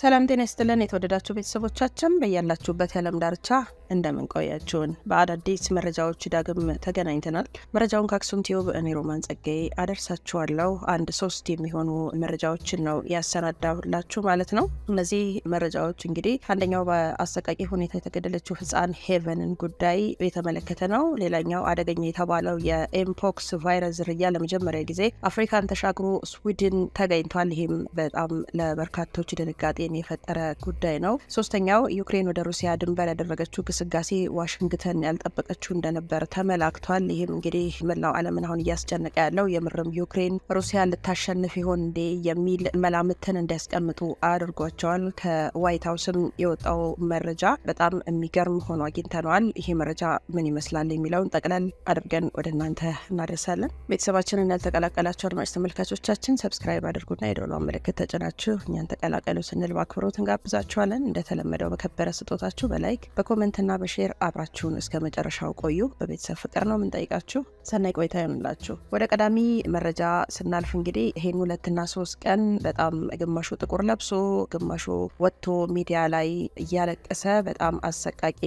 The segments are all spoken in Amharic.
ሰላም ጤና ይስጥልን የተወደዳችሁ ቤተሰቦቻችን በያላችሁበት የዓለም ዳርቻ እንደምንቆያችሁን በአዳዲስ መረጃዎች ዳግም ተገናኝተናል። መረጃውን ከአክሱም ቲዩብ እኔ ሮማን ጸጋዬ አደርሳችኋለሁ። አንድ ሶስት የሚሆኑ መረጃዎችን ነው ያሰናዳላችሁ ማለት ነው። እነዚህ መረጃዎች እንግዲህ አንደኛው በአሰቃቂ ሁኔታ የተገደለችው ሕፃን ሄቨንን ጉዳይ የተመለከተ ነው። ሌላኛው አደገኛ የተባለው የኤምፖክስ ቫይረስ ዝርያ ለመጀመሪያ ጊዜ አፍሪካን ተሻግሮ ስዊድን ተገኝቷል። ይህም በጣም ለበርካቶች ድንጋጤን የፈጠረ ጉዳይ ነው። ሶስተኛው ዩክሬን ወደ ሩሲያ ድንበር ያደረገችው ግስጋሴ ዋሽንግተን ያልጠበቀችው እንደነበር ተመላክቷል። ይህም እንግዲህ መላው ዓለምን አሁን እያስጨነቀ ያለው የምርም ዩክሬን ሩሲያ ልታሸንፍ ይሆን እንዴ የሚል መላምትን እንዲያስቀምጡ አድርጓቸዋል። ከዋይት ሀውስም የወጣው መረጃ በጣም የሚገርም ሆኖ አግኝተነዋል። ይሄ መረጃ ምን ይመስላል የሚለውን ጠቅለል አድርገን ወደ እናንተ እናደርሳለን። ቤተሰባችንን ያልተቀላቀላቸው አድማጭ ተመልካቾቻችን ሰብስክራይብ አድርጉና የደወል ምልክት ተጭናችሁ እኛን ተቀላቀሉ ስንል በአክብሮት እንጋብዛችኋለን። እንደተለመደው በከበረ ስጦታችሁ በላይክ በኮመንትና በላይክና በሼር አብራችሁን እስከ መጨረሻው ቆዩ። በቤተሰብ ፍቅር ነው የምንጠይቃችሁ። ሰናይ ቆይታ ይሆንላችሁ። ወደ ቀዳሚ መረጃ ስናልፍ እንግዲህ ይሄን ሁለትና ሶስት ቀን በጣም ግማሹ ጥቁር ለብሶ ግማሹ ወጥቶ ሚዲያ ላይ እያለቀሰ በጣም አሰቃቂ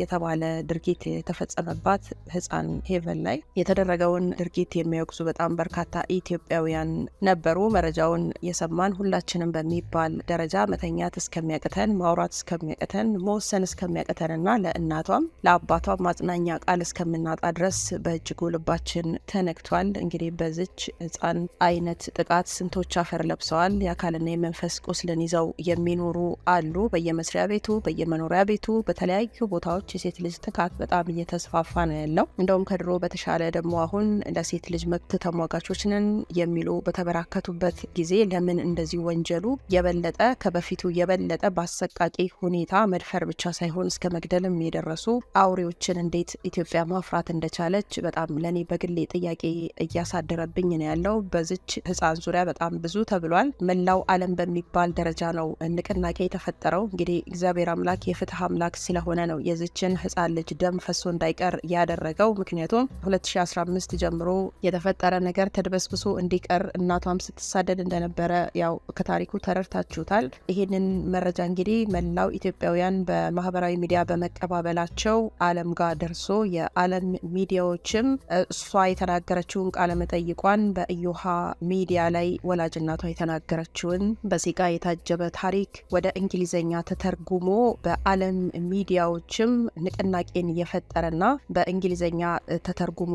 የተባለ ድርጊት የተፈጸመባት ህፃን ሄቨን ላይ የተደረገውን ድርጊት የሚያወግዙ በጣም በርካታ ኢትዮጵያውያን ነበሩ። መረጃውን የሰማን ሁላችንም በሚባል ደረጃ መተኛት እስከሚያቅተን ማውራት እስከሚያቅተን መወሰን እስከሚያቅተን ለእናቷም ለአባቷም ማጽናኛ ቃል እስከምናጣ ድረስ በእጅጉ ልባችን ተነክቷል። እንግዲህ በዚች ህፃን አይነት ጥቃት ስንቶች አፈር ለብሰዋል። የአካልና የመንፈስ ቁስልን ይዘው የሚኖሩ አሉ። በየመስሪያ ቤቱ፣ በየመኖሪያ ቤቱ፣ በተለያዩ ቦታዎች የሴት ልጅ ጥቃት በጣም እየተስፋፋ ነው ያለው። እንደውም ከድሮ በተሻለ ደግሞ አሁን ለሴት ልጅ መብት ተሟጋቾች ነን የሚሉ በተበራከቱበት ጊዜ ለምን እንደዚህ ወንጀሉ የበለጠ ከበፊቱ የበለጠ በአሰቃቂ ሁኔታ መድፈር ብቻ ሳይሆን እስከ መግደልም የደረሱ አውሬዎችን እንዴት ኢትዮጵያ ማፍራት እንደቻለች በጣም ለእኔ በግሌ ጥያቄ እያሳደረብኝ ነው ያለው። በዚች ህፃን ዙሪያ በጣም ብዙ ተብሏል። መላው ዓለም በሚባል ደረጃ ነው ንቅናቄ የተፈጠረው። እንግዲህ እግዚአብሔር አምላክ የፍትህ አምላክ ስለሆነ ነው የዚችን ህፃን ልጅ ደም ፈሶ እንዳይቀር ያደረገው። ምክንያቱም 2015 ጀምሮ የተፈጠረ ነገር ተድበስብሶ እንዲቀር እናቷም ስትሳደድ እንደነበረ ያው ከታሪኩ ተረድታችሁታል። ይህንን መረጃ እንግዲህ መላው ኢትዮጵያውያን በማህበራዊ ሚዲያ በመቀ አቀባበላቸው ዓለም ጋር ደርሶ የዓለም ሚዲያዎችም እሷ የተናገረችውን ቃለ መጠይቋን በኢዮሃ ሚዲያ ላይ ወላጅናቷ የተናገረችውን በሲቃ የታጀበ ታሪክ ወደ እንግሊዝኛ ተተርጉሞ በዓለም ሚዲያዎችም ንቅናቄን የፈጠረና በእንግሊዝኛ ተተርጉሞ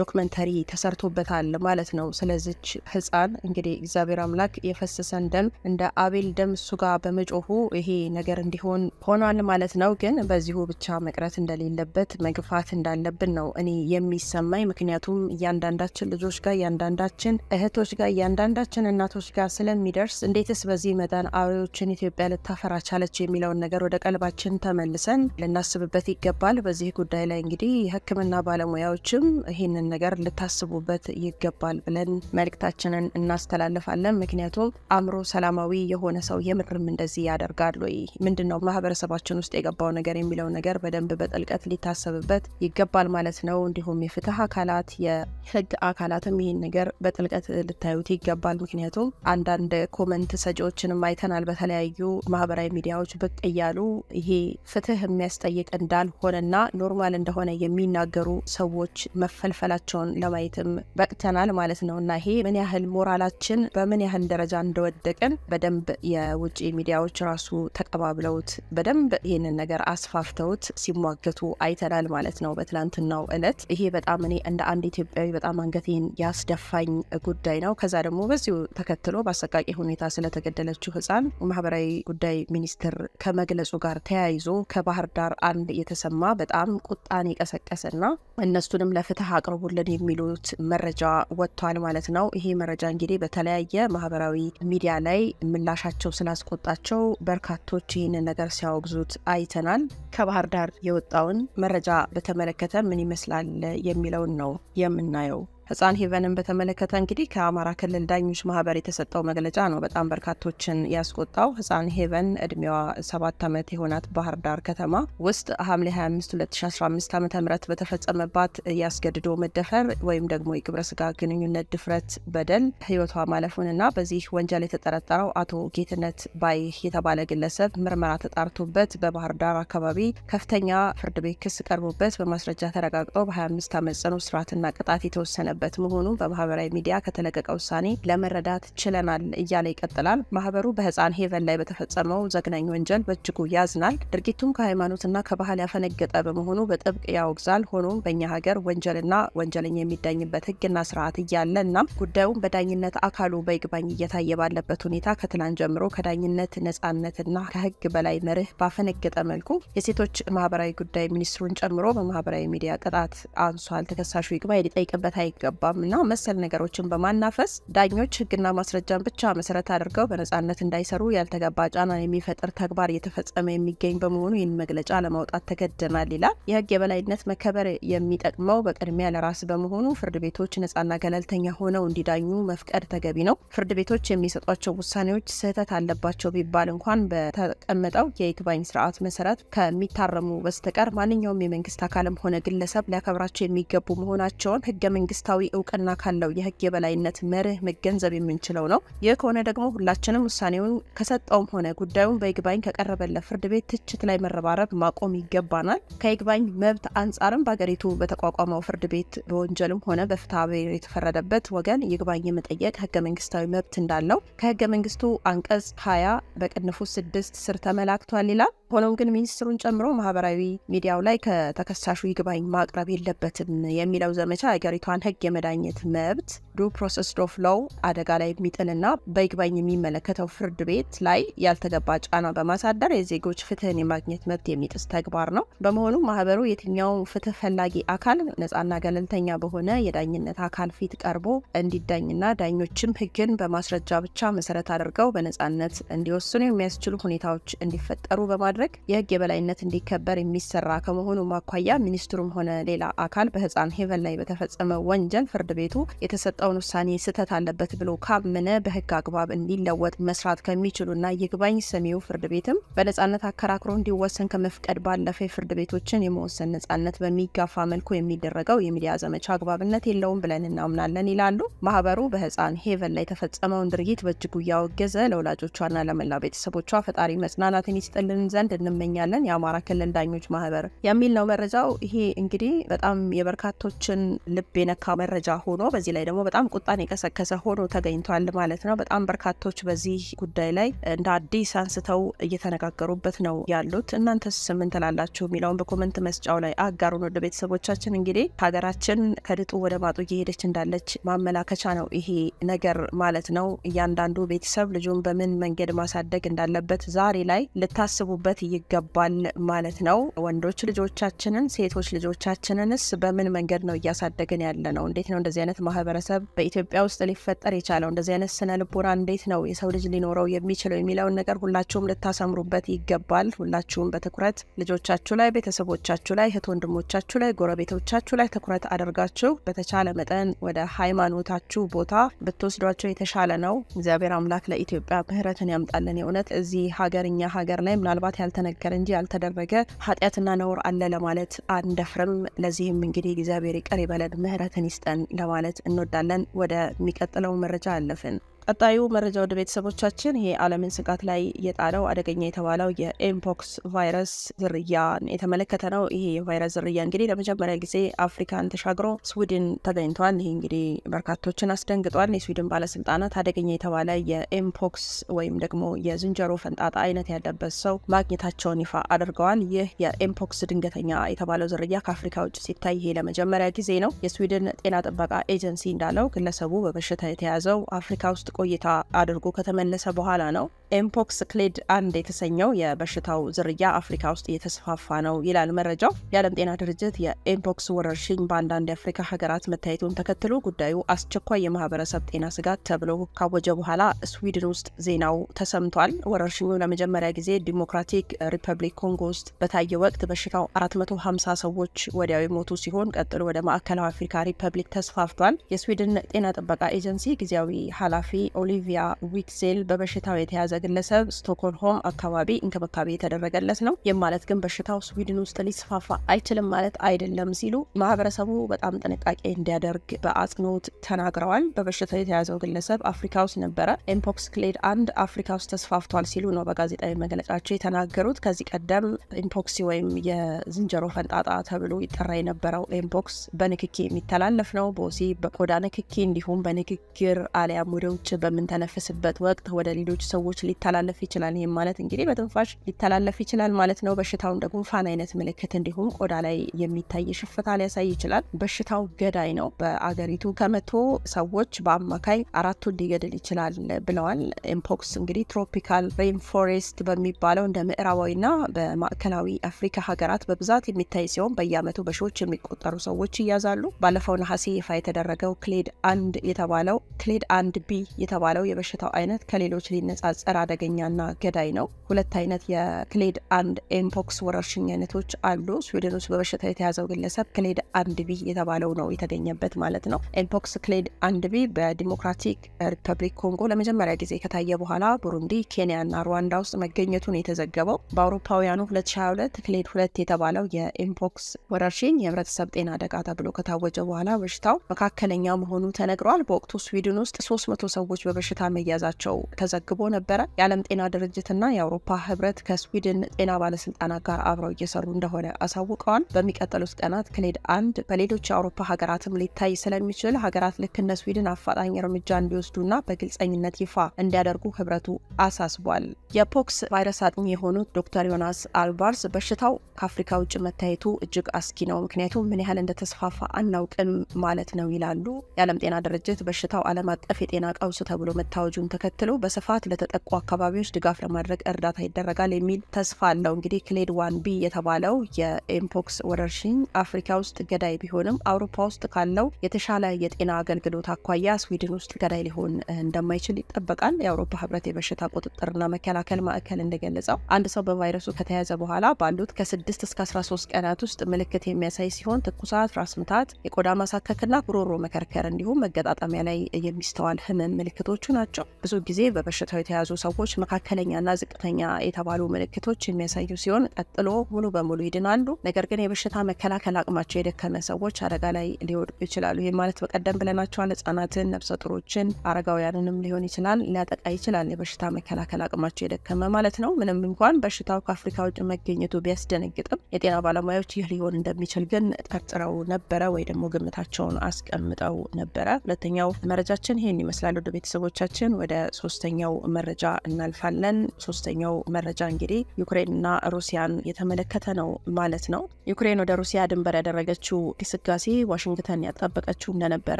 ዶክመንተሪ ተሰርቶበታል ማለት ነው። ስለዚች ህፃን እንግዲህ እግዚአብሔር አምላክ የፈሰሰን ደም እንደ አቤል ደም እሱ ጋር በመጮሁ ይሄ ነገር እንዲሆን ሆኗል ማለት ነው። ግን በዚሁ ብቻ መቅረት እንደሌለበት መግፋት እንዳለብን ነው እኔ የሚሰማኝ። ምክንያቱም እያንዳንዳችን ልጆች ጋር እያንዳንዳችን እህቶች ጋር እያንዳንዳችን እናቶች ጋር ስለሚደርስ እንዴትስ በዚህ መጠን አውሬዎችን ኢትዮጵያ ልታፈራ ቻለች የሚለውን ነገር ወደ ቀልባችን ተመልሰን ልናስብበት ይገባል። በዚህ ጉዳይ ላይ እንግዲህ የሕክምና ባለሙያዎችም ይህንን ነገር ልታስቡበት ይገባል ብለን መልእክታችንን እናስተላልፋለን። ምክንያቱም አእምሮ ሰላማዊ የሆነ ሰው የምርም እንደዚህ ያደርጋል ወይ? ምንድን ነው ማህበረሰባችን ውስጥ የገባው ነገር የሚለው ነገር በደንብ በጥልቀት ሊታሰብበት ይገባል ማለት ነው። እንዲሁም የፍትህ አካላት የህግ አካላትም ይህን ነገር በጥልቀት ልታዩት ይገባል። ምክንያቱም አንዳንድ ኮመንት ሰጪዎችንም አይተናል በተለያዩ ማህበራዊ ሚዲያዎች ብቅ እያሉ ይሄ ፍትህ የሚያስጠይቅ እንዳልሆነና ኖርማል እንደሆነ የሚናገሩ ሰዎች መፈልፈላቸውን ለማየትም በቅተናል ማለት ነው እና ይሄ ምን ያህል ሞራላችን በምን ያህል ደረጃ እንደወደቅን በደንብ የውጭ ሚዲያዎች ራሱ ተቀባብለውት በደንብ ይህንን ነገር አስፋፍተ አምጥተውት ሲሟገቱ አይተናል ማለት ነው በትላንትናው እለት። ይሄ በጣም እኔ እንደ አንድ ኢትዮጵያዊ በጣም አንገቴን ያስደፋኝ ጉዳይ ነው። ከዛ ደግሞ በዚሁ ተከትሎ በአሰቃቂ ሁኔታ ስለተገደለችው ህፃን ማህበራዊ ጉዳይ ሚኒስትር ከመግለጹ ጋር ተያይዞ ከባህር ዳር አንድ የተሰማ በጣም ቁጣን የቀሰቀሰና እነሱንም ለፍትህ አቅርቡልን የሚሉት መረጃ ወጥቷል ማለት ነው። ይሄ መረጃ እንግዲህ በተለያየ ማህበራዊ ሚዲያ ላይ ምላሻቸው ስላስቆጣቸው በርካቶች ይህንን ነገር ሲያወግዙት አይተናል። ከባህር ዳር የወጣውን መረጃ በተመለከተ ምን ይመስላል የሚለውን ነው የምናየው። ህፃን ሄቨንን በተመለከተ እንግዲህ ከአማራ ክልል ዳኞች ማህበር የተሰጠው መግለጫ ነው በጣም በርካቶችን ያስቆጣው። ህፃን ሄቨን እድሜዋ ሰባት ዓመት የሆናት ባህር ዳር ከተማ ውስጥ ሐምሌ 25 2015 ዓ ም በተፈጸመባት ያስገድዶ መደፈር ወይም ደግሞ የግብረ ስጋ ግንኙነት ድፍረት በደል ህይወቷ ማለፉንና በዚህ ወንጀል የተጠረጠረው አቶ ጌትነት ባይ የተባለ ግለሰብ ምርመራ ተጣርቶበት በባህር ዳር አካባቢ ከፍተኛ ፍርድ ቤት ክስ ቀርቦበት በማስረጃ ተረጋግጠው በ25 ዓመት ጽኑ እስራትና ቅጣት የተወሰነ የሚደረግበት መሆኑን በማህበራዊ ሚዲያ ከተለቀቀ ውሳኔ ለመረዳት ችለናል እያለ ይቀጥላል። ማህበሩ በህፃን ሄቨን ላይ በተፈጸመው ዘግናኝ ወንጀል በእጅጉ ያዝናል። ድርጊቱም ከሃይማኖትና ከባህል ያፈነገጠ በመሆኑ በጥብቅ ያወግዛል። ሆኖም በእኛ ሀገር ወንጀልና ወንጀለኛ የሚዳኝበት ህግና ስርዓት እያለ እና ጉዳዩም በዳኝነት አካሉ በይግባኝ እየታየ ባለበት ሁኔታ ከትናንት ጀምሮ ከዳኝነት ነጻነትና ከህግ በላይ መርህ ባፈነገጠ መልኩ የሴቶች ማህበራዊ ጉዳይ ሚኒስትሩን ጨምሮ በማህበራዊ ሚዲያ ቅጣት አንሷል። ተከሳሹ ይግባኝ ሊጠይቅበት አይገባም። አይገባም እና መሰል ነገሮችን በማናፈስ ዳኞች ህግና ማስረጃን ብቻ መሰረት አድርገው በነጻነት እንዳይሰሩ ያልተገባ ጫና የሚፈጥር ተግባር እየተፈጸመ የሚገኝ በመሆኑ ይህን መግለጫ ለማውጣት ተገደናል ይላል። የህግ የበላይነት መከበር የሚጠቅመው በቅድሚያ ለራስ በመሆኑ ፍርድ ቤቶች ነጻና ገለልተኛ ሆነው እንዲዳኙ መፍቀድ ተገቢ ነው። ፍርድ ቤቶች የሚሰጧቸው ውሳኔዎች ስህተት አለባቸው ቢባል እንኳን በተቀመጠው የይግባኝ ስርዓት መሰረት ከሚታረሙ በስተቀር ማንኛውም የመንግስት አካልም ሆነ ግለሰብ ሊያከብራቸው የሚገቡ መሆናቸውን ህገ መንግስታዊ ህጋዊ እውቅና ካለው የህግ የበላይነት መርህ መገንዘብ የምንችለው ነው። ይህ ከሆነ ደግሞ ሁላችንም ውሳኔውን ከሰጠውም ሆነ ጉዳዩን በይግባኝ ከቀረበለት ፍርድ ቤት ትችት ላይ መረባረብ ማቆም ይገባናል። ከይግባኝ መብት አንጻርም በሀገሪቱ በተቋቋመው ፍርድ ቤት በወንጀልም ሆነ በፍትሐ ብሔር የተፈረደበት ወገን ይግባኝ የመጠየቅ ህገ መንግስታዊ መብት እንዳለው ከህገ መንግስቱ አንቀጽ 20 በቅንፉ ስድስት ስር ተመላክቷል ይላል። ሆኖም ግን ሚኒስትሩን ጨምሮ ማህበራዊ ሚዲያው ላይ ከተከሳሹ ይግባኝ ማቅረብ የለበትም የሚለው ዘመቻ ሀገሪቷን ህግ የመዳኘት መብት ዱ ፕሮሰስ ዶፍ ሎው አደጋ ላይ የሚጥልና በይግባኝ የሚመለከተው ፍርድ ቤት ላይ ያልተገባ ጫና በማሳደር የዜጎች ፍትህን የማግኘት መብት የሚጥስ ተግባር ነው። በመሆኑ ማህበሩ የትኛው ፍትህ ፈላጊ አካል ነጻና ገለልተኛ በሆነ የዳኝነት አካል ፊት ቀርቦ እንዲዳኝና ዳኞችም ህግን በማስረጃ ብቻ መሰረት አድርገው በነጻነት እንዲወስኑ የሚያስችሉ ሁኔታዎች እንዲፈጠሩ በማድረግ የህግ የበላይነት እንዲከበር የሚሰራ ከመሆኑ ማኳያ ሚኒስትሩም ሆነ ሌላ አካል በህፃን ሄቨን ላይ በተፈጸመ ወንጀል ፍርድ ቤቱ የተሰጠ የሰጠውን ውሳኔ ስህተት አለበት ብሎ ካመነ በህግ አግባብ እንዲለወጥ መስራት ከሚችሉና ይግባኝ ሰሚው ፍርድ ቤትም በነጻነት አከራክሮ እንዲወሰን ከመፍቀድ ባለፈ የፍርድ ቤቶችን የመወሰን ነጻነት በሚጋፋ መልኩ የሚደረገው የሚዲያ ዘመቻ አግባብነት የለውም ብለን እናምናለን ይላሉ። ማህበሩ በህፃን ሄቨን ላይ የተፈጸመውን ድርጊት በእጅጉ እያወገዘ ለወላጆቿና ለመላ ቤተሰቦቿ ፈጣሪ መጽናናትን ይስጥልን ዘንድ እንመኛለን። የአማራ ክልል ዳኞች ማህበር የሚል ነው መረጃው። ይሄ እንግዲህ በጣም የበርካቶችን ልብ የነካ መረጃ ሆኖ በዚህ ላይ ደግሞ በጣም ቁጣን የቀሰቀሰ ሆኖ ተገኝቷል ማለት ነው። በጣም በርካቶች በዚህ ጉዳይ ላይ እንደ አዲስ አንስተው እየተነጋገሩበት ነው ያሉት። እናንተስ ምን ትላላችሁ የሚለውን በኮመንት መስጫው ላይ አጋሩን። ወደ ቤተሰቦቻችን እንግዲህ ሀገራችን ከድጡ ወደ ማጡ እየሄደች እንዳለች ማመላከቻ ነው ይሄ ነገር ማለት ነው። እያንዳንዱ ቤተሰብ ልጁን በምን መንገድ ማሳደግ እንዳለበት ዛሬ ላይ ልታስቡበት ይገባል ማለት ነው። ወንዶች ልጆቻችንን ሴቶች ልጆቻችንንስ በምን መንገድ ነው እያሳደግን ያለ ነው? እንዴት ነው እንደዚህ አይነት ማህበረሰብ በኢትዮጵያ ውስጥ ሊፈጠር የቻለው እንደዚህ አይነት ስነ ልቦና እንዴት ነው የሰው ልጅ ሊኖረው የሚችለው የሚለውን ነገር ሁላችሁም ልታሰምሩበት ይገባል። ሁላችሁም በትኩረት ልጆቻችሁ ላይ፣ ቤተሰቦቻችሁ ላይ፣ እህት ወንድሞቻችሁ ላይ፣ ጎረቤቶቻችሁ ላይ ትኩረት አድርጋችሁ በተቻለ መጠን ወደ ሃይማኖታችሁ ቦታ ብትወስዷቸው የተሻለ ነው። እግዚአብሔር አምላክ ለኢትዮጵያ ምህረትን ያምጣልን። የእውነት እዚህ ሀገር እኛ ሀገር ላይ ምናልባት ያልተነገረ እንጂ ያልተደረገ ኃጢአትና ነውር አለ ለማለት አንደፍርም። ለዚህም እንግዲህ እግዚአብሔር ይቅር ይበለን ምህረትን ይስጠን ለማለት እንወዳለን። ብለን ወደሚቀጥለው መረጃ አለፍን። ቀጣዩ መረጃ ወደ ቤተሰቦቻችን ይሄ ዓለምን ስጋት ላይ የጣለው አደገኛ የተባለው የኤምፖክስ ቫይረስ ዝርያን የተመለከተ ነው። ይሄ የቫይረስ ዝርያ እንግዲህ ለመጀመሪያ ጊዜ አፍሪካን ተሻግሮ ስዊድን ተገኝቷል። ይሄ እንግዲህ በርካቶችን አስደንግጧል። የስዊድን ባለስልጣናት አደገኛ የተባለ የኤምፖክስ ወይም ደግሞ የዝንጀሮ ፈንጣጣ አይነት ያለበት ሰው ማግኘታቸውን ይፋ አድርገዋል። ይህ የኤምፖክስ ድንገተኛ የተባለው ዝርያ ከአፍሪካ ውጭ ሲታይ ይሄ ለመጀመሪያ ጊዜ ነው። የስዊድን ጤና ጥበቃ ኤጀንሲ እንዳለው ግለሰቡ በበሽታ የተያዘው አፍሪካ ውስጥ ቆይታ አድርጎ ከተመለሰ በኋላ ነው ኤምፖክስ ክሌድ አንድ የተሰኘው የበሽታው ዝርያ አፍሪካ ውስጥ እየተስፋፋ ነው ይላል መረጃው። የዓለም ጤና ድርጅት የኤምፖክስ ወረርሽኝ በአንዳንድ የአፍሪካ ሀገራት መታየቱን ተከትሎ ጉዳዩ አስቸኳይ የማህበረሰብ ጤና ስጋት ተብሎ ካወጀ በኋላ ስዊድን ውስጥ ዜናው ተሰምቷል። ወረርሽኙ ለመጀመሪያ ጊዜ ዲሞክራቲክ ሪፐብሊክ ኮንጎ ውስጥ በታየ ወቅት በሽታው 450 ሰዎች ወዲያው የሞቱ ሲሆን ቀጥሎ ወደ ማዕከላዊ አፍሪካ ሪፐብሊክ ተስፋፍቷል። የስዊድን ጤና ጥበቃ ኤጀንሲ ጊዜያዊ ኃላፊ ኦሊቪያ ዊክሴል በበሽታው የተያዘ ግለሰብ ስቶኮልሆም አካባቢ እንክብካቤ የተደረገለት ነው። ይህም ማለት ግን በሽታው ስዊድን ውስጥ ሊስፋፋ አይችልም ማለት አይደለም ሲሉ ማህበረሰቡ በጣም ጥንቃቄ እንዲያደርግ በአጽንኦት ተናግረዋል። በበሽታው የተያዘው ግለሰብ አፍሪካ ውስጥ ነበረ። ኤምፖክስ ክሌድ አንድ አፍሪካ ውስጥ ተስፋፍቷል ሲሉ ነው በጋዜጣዊ መግለጫቸው የተናገሩት። ከዚህ ቀደም ኢምፖክሲ ወይም የዝንጀሮ ፈንጣጣ ተብሎ ይጠራ የነበረው ኤምፖክስ በንክኪ የሚተላለፍ ነው። በወሲብ በቆዳ ንክኪ እንዲሁም በንግግር አሊያም ወደ ውጭ በምንተነፍስበት ወቅት ወደ ሌሎች ሰዎች ሊተላለፍ ይችላል። ይህም ማለት እንግዲህ በትንፋሽ ሊተላለፍ ይችላል ማለት ነው። በሽታውን ደግሞ ፋን አይነት ምልክት እንዲሁም ቆዳ ላይ የሚታይ ሽፍታ ሊያሳይ ይችላል። በሽታው ገዳይ ነው። በአገሪቱ ከመቶ ሰዎች በአማካይ አራቱ ሊገድል ይችላል ብለዋል። ኤምፖክስ እንግዲህ ትሮፒካል ሬንፎሬስት በሚባለው እንደ ምዕራባዊና በማዕከላዊ አፍሪካ ሀገራት በብዛት የሚታይ ሲሆን በየአመቱ በሺዎች የሚቆጠሩ ሰዎች ይያዛሉ። ባለፈው ነሐሴ ይፋ የተደረገው ክሌድ አንድ የተባለው ክሌድ አንድ ቢ የተባለው የበሽታው አይነት ከሌሎች ሊነጻጸር አደገኛና ገዳይ ነው። ሁለት አይነት የክሌድ አንድ ኤምፖክስ ወረርሽኝ አይነቶች አሉ። ስዊድን ውስጥ በበሽታ የተያዘው ግለሰብ ክሌድ አንድ ቢ የተባለው ነው የተገኘበት ማለት ነው። ኤምፖክስ ክሌድ አንድ ቢ በዲሞክራቲክ ሪፐብሊክ ኮንጎ ለመጀመሪያ ጊዜ ከታየ በኋላ ቡሩንዲ፣ ኬንያና ሩዋንዳ ውስጥ መገኘቱን የተዘገበው በአውሮፓውያኑ 2022 ክሌድ ሁለት የተባለው የኤምፖክስ ወረርሽኝ የህብረተሰብ ጤና አደጋ ተብሎ ከታወጀ በኋላ በሽታው መካከለኛ መሆኑ ተነግሯል። በወቅቱ ስዊድን ውስጥ 300 ሰ ሰዎች በበሽታ መያዛቸው ተዘግቦ ነበረ። የዓለም ጤና ድርጅትና የአውሮፓ ህብረት ከስዊድን ጤና ባለስልጣናት ጋር አብረው እየሰሩ እንደሆነ አሳውቀዋል። በሚቀጥሉት ቀናት ክሌድ አንድ በሌሎች የአውሮፓ ሀገራትም ሊታይ ስለሚችል ሀገራት ልክ እነ ስዊድን አፋጣኝ እርምጃ እንዲወስዱና በግልጸኝነት ይፋ እንዲያደርጉ ህብረቱ አሳስቧል። የፖክስ ቫይረስ አጥኚ የሆኑት ዶክተር ዮናስ አልባርስ በሽታው ከአፍሪካ ውጭ መታየቱ እጅግ አስጊ ነው፣ ምክንያቱም ምን ያህል እንደተስፋፋ አናውቅም ማለት ነው ይላሉ። የዓለም ጤና ድርጅት በሽታው ዓለም አቀፍ የጤና ቀውስ ተብሎ መታወጁን ተከትሎ በስፋት ለተጠቁ አካባቢዎች ድጋፍ ለማድረግ እርዳታ ይደረጋል የሚል ተስፋ አለው። እንግዲህ ክሌድ ዋን ቢ የተባለው የኤምፖክስ ወረርሽኝ አፍሪካ ውስጥ ገዳይ ቢሆንም አውሮፓ ውስጥ ካለው የተሻለ የጤና አገልግሎት አኳያ ስዊድን ውስጥ ገዳይ ሊሆን እንደማይችል ይጠበቃል። የአውሮፓ ህብረት የበሽታ ቁጥጥርና መከላከል ማዕከል እንደገለጸው አንድ ሰው በቫይረሱ ከተያዘ በኋላ ባሉት ከ6 እስከ 13 ቀናት ውስጥ ምልክት የሚያሳይ ሲሆን ትኩሳት፣ ራስ ምታት፣ የቆዳ ማሳከክና ጉሮሮ መከርከር እንዲሁም መገጣጠሚያ ላይ የሚስተዋል ህመም ምልክቶቹ ናቸው። ብዙ ጊዜ በበሽታው የተያዙ ሰዎች መካከለኛና ዝቅተኛ የተባሉ ምልክቶች የሚያሳዩ ሲሆን ቀጥሎ ሙሉ በሙሉ ይድናሉ። ነገር ግን የበሽታ መከላከል አቅማቸው የደከመ ሰዎች አደጋ ላይ ሊወድቁ ይችላሉ። ይህ ማለት በቀደም ብለናቸዋል፣ ህጻናትን፣ ነፍሰ ጡሮችን፣ አረጋውያንንም ሊሆን ይችላል ሊያጠቃ ይችላል። የበሽታ መከላከል አቅማቸው የደከመ ማለት ነው። ምንም እንኳን በሽታው ከአፍሪካ ውጭ መገኘቱ ቢያስደነግጥም የጤና ባለሙያዎች ይህ ሊሆን እንደሚችል ግን ጠርጥረው ነበረ ወይ ደግሞ ግምታቸውን አስቀምጠው ነበረ። ሁለተኛው መረጃችን ይህን ይመስላል። ቤተሰቦቻችን ወደ ሶስተኛው መረጃ እናልፋለን። ሶስተኛው መረጃ እንግዲህ ዩክሬንና ሩሲያን የተመለከተ ነው ማለት ነው። ዩክሬን ወደ ሩሲያ ድንበር ያደረገችው ግስጋሴ ዋሽንግተን ያጠበቀችው እንደነበረ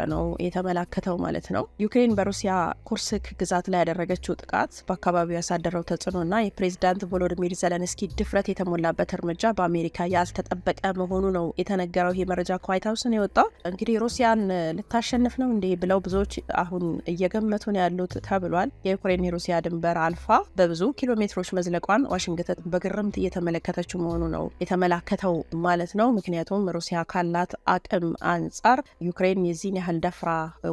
ነው የተመላከተው ማለት ነው። ዩክሬን በሩሲያ ኩርስክ ግዛት ላይ ያደረገችው ጥቃት በአካባቢው ያሳደረው ተጽዕኖና የፕሬዚዳንት ቮሎዲሚር ዘለንስኪ ድፍረት የተሞላበት እርምጃ በአሜሪካ ያልተጠበቀ መሆኑ ነው የተነገረው። ይህ መረጃ ከዋይት ሀውስ ነው የወጣው። እንግዲህ ሩሲያን ልታሸንፍ ነው እንዲህ ብለው ብዙዎች አሁን እየገመ መቶ ነው ያሉት ተብሏል። የዩክሬን የሩሲያ ድንበር አልፋ በብዙ ኪሎ ሜትሮች መዝለቋን ዋሽንግተን በግርምት እየተመለከተችው መሆኑ ነው የተመላከተው ማለት ነው። ምክንያቱም ሩሲያ ካላት አቅም አንጻር ዩክሬን የዚህን ያህል ደፍራ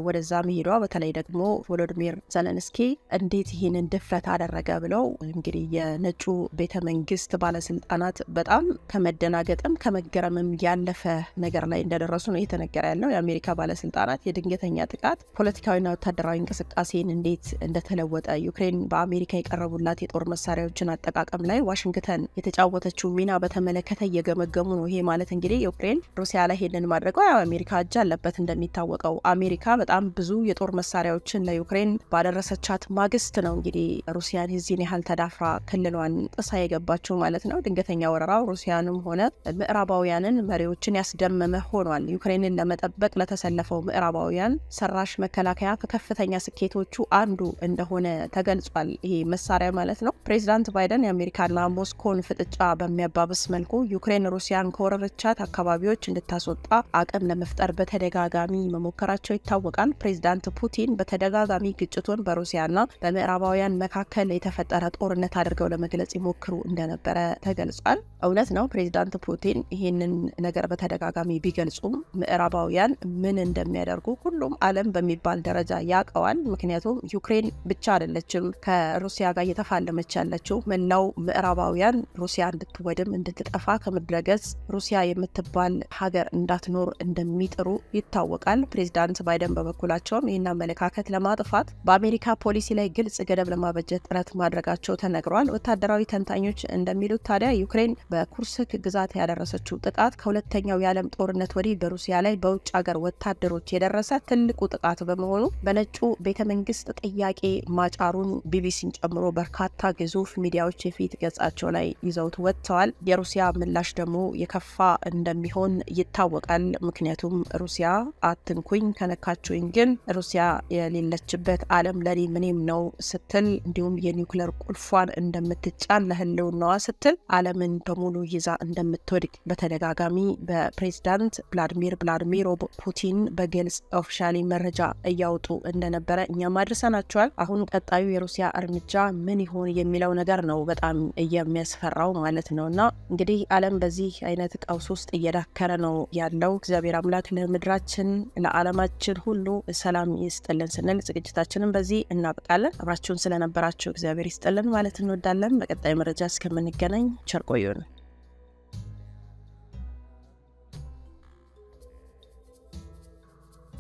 ወደዛ መሄዷ በተለይ ደግሞ ቮሎዲሚር ዘለንስኪ እንዴት ይህንን ድፍረት አደረገ ብለው እንግዲህ የነጩ ቤተ መንግስት ባለስልጣናት በጣም ከመደናገጥም ከመገረምም ያለፈ ነገር ላይ እንደደረሱ ነው እየተነገረ ያለው። የአሜሪካ ባለስልጣናት የድንገተኛ ጥቃት ፖለቲካዊና ወታደራዊ እንቅስቃሴ እንቅስቃሴን እንዴት እንደተለወጠ ዩክሬን በአሜሪካ የቀረቡላት የጦር መሳሪያዎችን አጠቃቀም ላይ ዋሽንግተን የተጫወተችው ሚና በተመለከተ እየገመገሙ ነው። ይሄ ማለት እንግዲህ ዩክሬን ሩሲያ ላይ ሄንን ማድረገው ያው አሜሪካ እጅ አለበት። እንደሚታወቀው አሜሪካ በጣም ብዙ የጦር መሳሪያዎችን ለዩክሬን ባደረሰቻት ማግስት ነው እንግዲህ ሩሲያን የዚህን ያህል ተዳፍራ ክልሏን ጥሳ የገባቸው ማለት ነው። ድንገተኛ ወረራው ሩሲያንም ሆነ ምዕራባውያንን መሪዎችን ያስደመመ ሆኗል። ዩክሬንን ለመጠበቅ ለተሰለፈው ምዕራባውያን ሰራሽ መከላከያ ከከፍተኛ ስኬቶቹ አንዱ እንደሆነ ተገልጿል። ይሄ መሳሪያ ማለት ነው። ፕሬዚዳንት ባይደን የአሜሪካና ሞስኮን ፍጥጫ በሚያባብስ መልኩ ዩክሬን ሩሲያን ከወረረቻት አካባቢዎች እንድታስወጣ አቅም ለመፍጠር በተደጋጋሚ መሞከራቸው ይታወቃል። ፕሬዚዳንት ፑቲን በተደጋጋሚ ግጭቱን በሩሲያና በምዕራባውያን መካከል የተፈጠረ ጦርነት አድርገው ለመግለጽ ይሞክሩ እንደነበረ ተገልጿል። እውነት ነው ፕሬዚዳንት ፑቲን ይህንን ነገር በተደጋጋሚ ቢገልጹም ምዕራባውያን ምን እንደሚያደርጉ ሁሉም ዓለም በሚባል ደረጃ ያቀዋል። ይሆናል። ምክንያቱም ዩክሬን ብቻ አይደለችም ከሩሲያ ጋር እየተፋለመች ያለችው መላው ምዕራባውያን ሩሲያ እንድትወድም እንድትጠፋ ከምድረገጽ ሩሲያ የምትባል ሀገር እንዳትኖር እንደሚጥሩ ይታወቃል። ፕሬዚዳንት ባይደን በበኩላቸውም ይህን አመለካከት ለማጥፋት በአሜሪካ ፖሊሲ ላይ ግልጽ ገደብ ለማበጀት ጥረት ማድረጋቸው ተነግሯል። ወታደራዊ ተንታኞች እንደሚሉት ታዲያ ዩክሬን በኩርስክ ግዛት ያደረሰችው ጥቃት ከሁለተኛው የዓለም ጦርነት ወዲህ በሩሲያ ላይ በውጭ ሀገር ወታደሮች የደረሰ ትልቁ ጥቃት በመሆኑ በነጩ ቤተ መንግስት ጥያቄ ማጫሩን ቢቢሲን ጨምሮ በርካታ ግዙፍ ሚዲያዎች የፊት ገጻቸው ላይ ይዘውት ወጥተዋል። የሩሲያ ምላሽ ደግሞ የከፋ እንደሚሆን ይታወቃል። ምክንያቱም ሩሲያ አትንኩኝ ከነካችሁኝ ግን ሩሲያ የሌለችበት ዓለም ለኔ ምንም ነው ስትል እንዲሁም የኒውክለር ቁልፏን እንደምትጫን ለህልውናዋ ስትል ዓለምን በሙሉ ይዛ እንደምትወድቅ በተደጋጋሚ በፕሬዚዳንት ቭላዲሚር ቭላዲሚሮ ፑቲን በግልጽ ኦፊሻሊ መረጃ እያወጡ እንደነበረ ነበረ። እኛም ናቸዋል አሁን ቀጣዩ የሩሲያ እርምጃ ምን ይሆን የሚለው ነገር ነው በጣም የሚያስፈራው ማለት ነው። እና እንግዲህ ዓለም በዚህ አይነት ቀውስ ውስጥ እየዳከረ ነው ያለው። እግዚአብሔር አምላክ ለምድራችን ለዓለማችን ሁሉ ሰላም ይስጥልን ስንል ዝግጅታችንን በዚህ እናበቃለን። አብራችሁን ስለነበራችሁ እግዚአብሔር ይስጥልን ማለት እንወዳለን። በቀጣይ መረጃ እስከምንገናኝ ቸር ቆዩን።